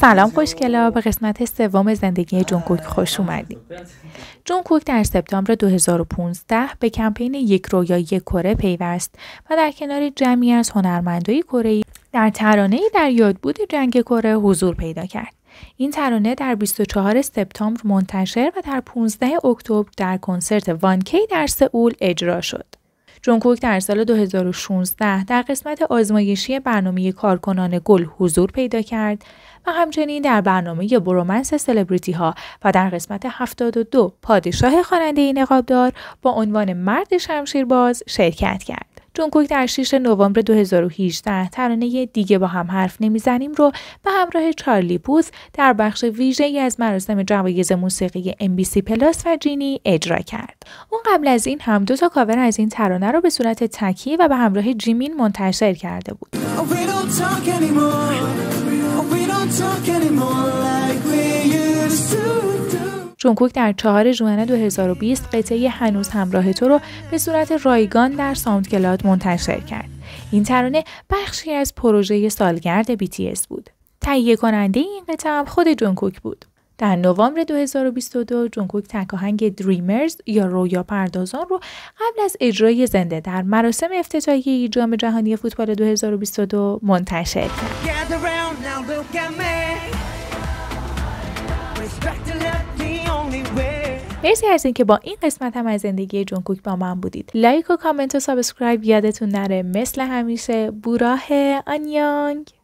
سلام خوشکلا به قسمت سوم زندگی جونکوک خوش اومدیم. جونکوک در سپتامبر 2015 به کمپین یک رویا یک کره پیوست و در کنار جمعی از هنرمندای کره در ترانه در یادبود جنگ کره حضور پیدا کرد. این ترانه در 24 سپتامبر منتشر و در 15 اکتبر در کنسرت وانکی در سئول اجرا شد. جونکوک در سال 2016 در قسمت آزمایشی برنامه کارکنان گل حضور پیدا کرد و همچنین در برنامه برومنس سلبریتی ها و در قسمت 72 پادشاه خواننده نقابدار با عنوان مرد شمشیرباز شرکت کرد. جونگوک در 6 نوامبر 2018 ترانه دیگه با هم حرف نمیزنیم رو به همراه چارلی پوز در بخش ای از مراسم جوایز موسیقی سی پلاس و جینی اجرا کرد. اون قبل از این هم دو تا کاور از این ترانه رو به صورت تکی و به همراه جیمین منتشر کرده بود. جونکوک در 4 ژوئن 2020 قطعه هنوز همراه تو رو به صورت رایگان در ساوند منتشر کرد. این ترانه بخشی از پروژه سالگرد BTS بود. تهیه کننده این قطعه هم خود جونکوک بود. در نوامبر 2022 جونکوک تکاهنگ دریمرز یا رویا پردازان رو قبل از اجرای زنده در مراسم افتتاحیه جام جهانی فوتبال 2022 منتشر کرد. مرسی از اینکه با این قسمت هم از زندگی جونکوک با من بودید لایک و کامنت و سابسکرایب یادتون نره مثل همیشه بوراه آنیانگ